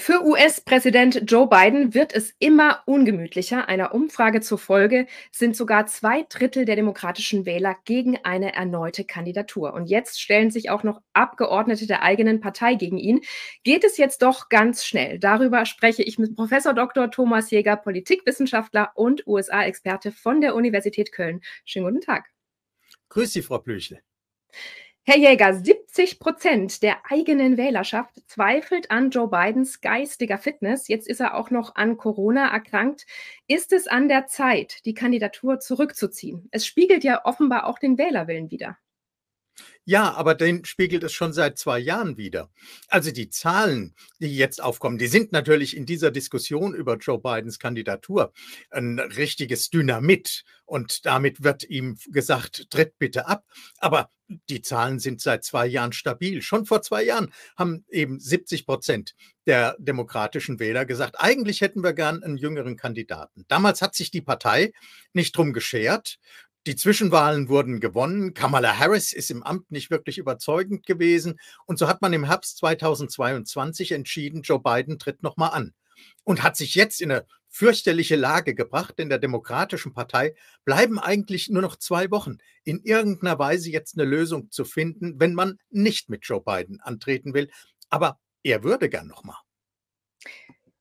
Für US-Präsident Joe Biden wird es immer ungemütlicher. Einer Umfrage zufolge sind sogar zwei Drittel der demokratischen Wähler gegen eine erneute Kandidatur. Und jetzt stellen sich auch noch Abgeordnete der eigenen Partei gegen ihn. Geht es jetzt doch ganz schnell? Darüber spreche ich mit Professor Dr. Thomas Jäger, Politikwissenschaftler und USA-Experte von der Universität Köln. Schönen guten Tag. Grüß Sie, Frau Blüchle. Herr Jäger, 70 Prozent der eigenen Wählerschaft zweifelt an Joe Bidens geistiger Fitness. Jetzt ist er auch noch an Corona erkrankt. Ist es an der Zeit, die Kandidatur zurückzuziehen? Es spiegelt ja offenbar auch den Wählerwillen wider. Ja, aber den spiegelt es schon seit zwei Jahren wieder. Also die Zahlen, die jetzt aufkommen, die sind natürlich in dieser Diskussion über Joe Bidens Kandidatur ein richtiges Dynamit. Und damit wird ihm gesagt, tritt bitte ab. Aber die Zahlen sind seit zwei Jahren stabil. Schon vor zwei Jahren haben eben 70 Prozent der demokratischen Wähler gesagt, eigentlich hätten wir gern einen jüngeren Kandidaten. Damals hat sich die Partei nicht drum geschert. Die Zwischenwahlen wurden gewonnen. Kamala Harris ist im Amt nicht wirklich überzeugend gewesen. Und so hat man im Herbst 2022 entschieden, Joe Biden tritt nochmal an und hat sich jetzt in eine fürchterliche Lage gebracht. In der Demokratischen Partei bleiben eigentlich nur noch zwei Wochen, in irgendeiner Weise jetzt eine Lösung zu finden, wenn man nicht mit Joe Biden antreten will. Aber er würde gern nochmal.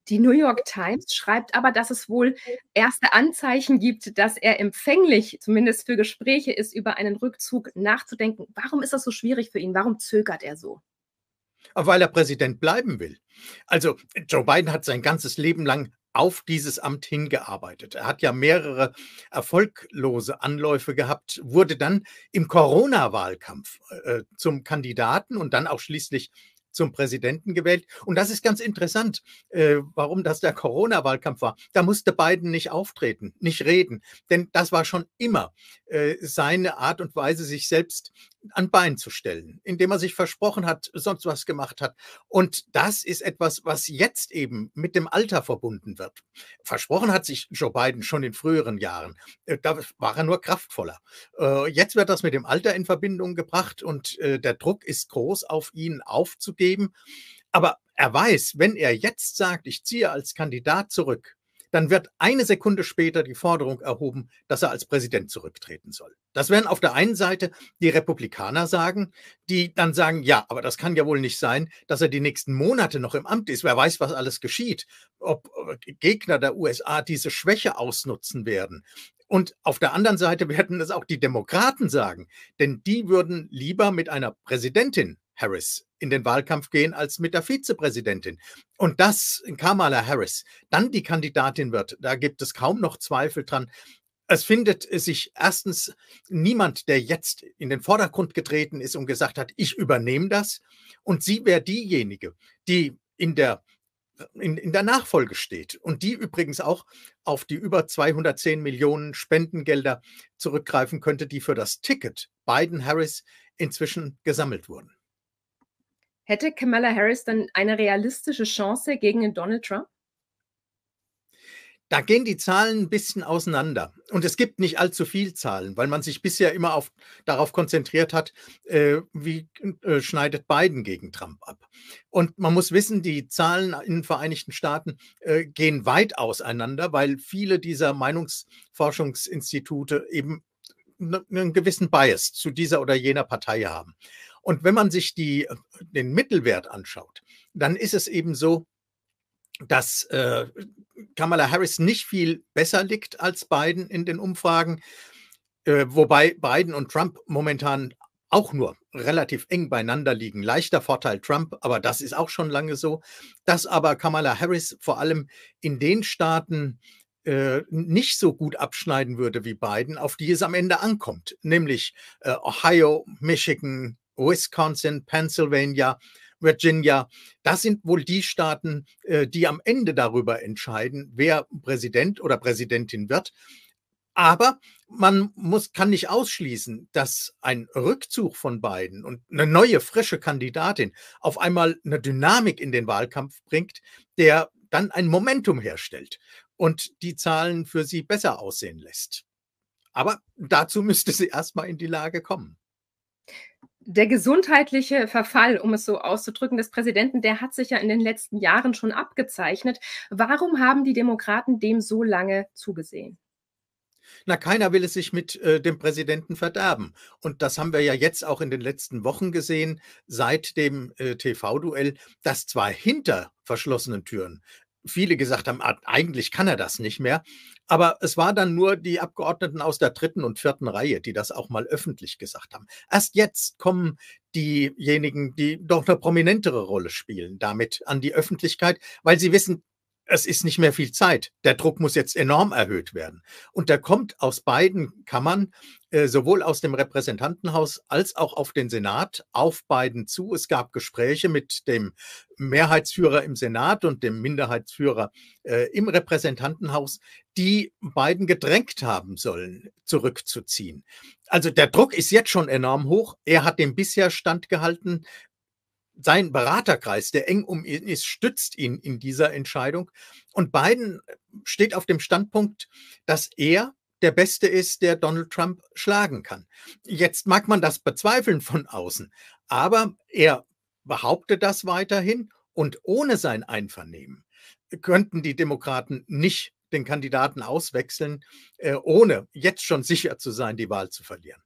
Die New York Times schreibt aber, dass es wohl erste Anzeichen gibt, dass er empfänglich, zumindest für Gespräche ist, über einen Rückzug nachzudenken. Warum ist das so schwierig für ihn? Warum zögert er so? Ah, weil er Präsident bleiben will. Also Joe Biden hat sein ganzes Leben lang auf dieses Amt hingearbeitet. Er hat ja mehrere erfolglose Anläufe gehabt, wurde dann im Corona-Wahlkampf äh, äh zum Kandidaten und dann auch schließlich zum Präsidenten gewählt. Und das ist ganz interessant, äh, warum das der Corona-Wahlkampf war. Da musste Biden nicht auftreten, nicht reden, denn das war schon immer äh, seine Art und Weise, sich selbst an Bein zu stellen, indem er sich versprochen hat, sonst was gemacht hat. Und das ist etwas, was jetzt eben mit dem Alter verbunden wird. Versprochen hat sich Joe Biden schon in früheren Jahren. Äh, da war er nur kraftvoller. Äh, jetzt wird das mit dem Alter in Verbindung gebracht und äh, der Druck ist groß, auf ihn aufzugeben. Aber er weiß, wenn er jetzt sagt, ich ziehe als Kandidat zurück, dann wird eine Sekunde später die Forderung erhoben, dass er als Präsident zurücktreten soll. Das werden auf der einen Seite die Republikaner sagen, die dann sagen, ja, aber das kann ja wohl nicht sein, dass er die nächsten Monate noch im Amt ist. Wer weiß, was alles geschieht, ob Gegner der USA diese Schwäche ausnutzen werden. Und auf der anderen Seite werden es auch die Demokraten sagen, denn die würden lieber mit einer Präsidentin Harris in den Wahlkampf gehen als mit der Vizepräsidentin. Und das Kamala Harris dann die Kandidatin wird, da gibt es kaum noch Zweifel dran. Es findet sich erstens niemand, der jetzt in den Vordergrund getreten ist und gesagt hat, ich übernehme das. Und sie wäre diejenige, die in der in, in, der Nachfolge steht und die übrigens auch auf die über 210 Millionen Spendengelder zurückgreifen könnte, die für das Ticket Biden-Harris inzwischen gesammelt wurden. Hätte Kamala Harris dann eine realistische Chance gegen Donald Trump? Da gehen die Zahlen ein bisschen auseinander. Und es gibt nicht allzu viel Zahlen, weil man sich bisher immer auf, darauf konzentriert hat, äh, wie äh, schneidet Biden gegen Trump ab. Und man muss wissen, die Zahlen in den Vereinigten Staaten äh, gehen weit auseinander, weil viele dieser Meinungsforschungsinstitute eben einen gewissen Bias zu dieser oder jener Partei haben. Und wenn man sich die, den Mittelwert anschaut, dann ist es eben so, dass äh, Kamala Harris nicht viel besser liegt als Biden in den Umfragen, äh, wobei Biden und Trump momentan auch nur relativ eng beieinander liegen. Leichter Vorteil Trump, aber das ist auch schon lange so. Dass aber Kamala Harris vor allem in den Staaten äh, nicht so gut abschneiden würde wie Biden, auf die es am Ende ankommt, nämlich äh, Ohio, Michigan, Wisconsin, Pennsylvania, Virginia. Das sind wohl die Staaten, äh, die am Ende darüber entscheiden, wer Präsident oder Präsidentin wird. Aber man muss, kann nicht ausschließen, dass ein Rückzug von beiden und eine neue, frische Kandidatin auf einmal eine Dynamik in den Wahlkampf bringt, der dann ein Momentum herstellt und die Zahlen für sie besser aussehen lässt. Aber dazu müsste sie erstmal in die Lage kommen der gesundheitliche Verfall, um es so auszudrücken, des Präsidenten, der hat sich ja in den letzten Jahren schon abgezeichnet. Warum haben die Demokraten dem so lange zugesehen? Na, keiner will es sich mit äh, dem Präsidenten verderben. Und das haben wir ja jetzt auch in den letzten Wochen gesehen, seit dem äh, TV-Duell, dass zwar hinter verschlossenen Türen viele gesagt haben, ah, eigentlich kann er das nicht mehr. Aber es war dann nur die Abgeordneten aus der dritten und vierten Reihe, die das auch mal öffentlich gesagt haben. Erst jetzt kommen diejenigen, die doch eine prominentere Rolle spielen, damit an die Öffentlichkeit, weil sie wissen, es ist nicht mehr viel Zeit. Der Druck muss jetzt enorm erhöht werden. Und da kommt aus beiden Kammern, äh, sowohl aus dem Repräsentantenhaus als auch auf den Senat, auf beiden zu. Es gab Gespräche mit dem Mehrheitsführer im Senat und dem Minderheitsführer äh, im Repräsentantenhaus, die beiden gedrängt haben sollen, zurückzuziehen. Also der Druck ist jetzt schon enorm hoch. Er hat dem bisher standgehalten sein Beraterkreis, der eng um ihn ist, stützt ihn in dieser Entscheidung. Und Biden äh, steht auf dem Standpunkt, dass er der Beste ist, der Donald Trump schlagen kann. Jetzt mag man das bezweifeln von außen, aber er behauptet das weiterhin und ohne sein Einvernehmen könnten die Demokraten nicht den Kandidaten auswechseln, äh, ohne jetzt schon sicher zu sein, die Wahl zu verlieren.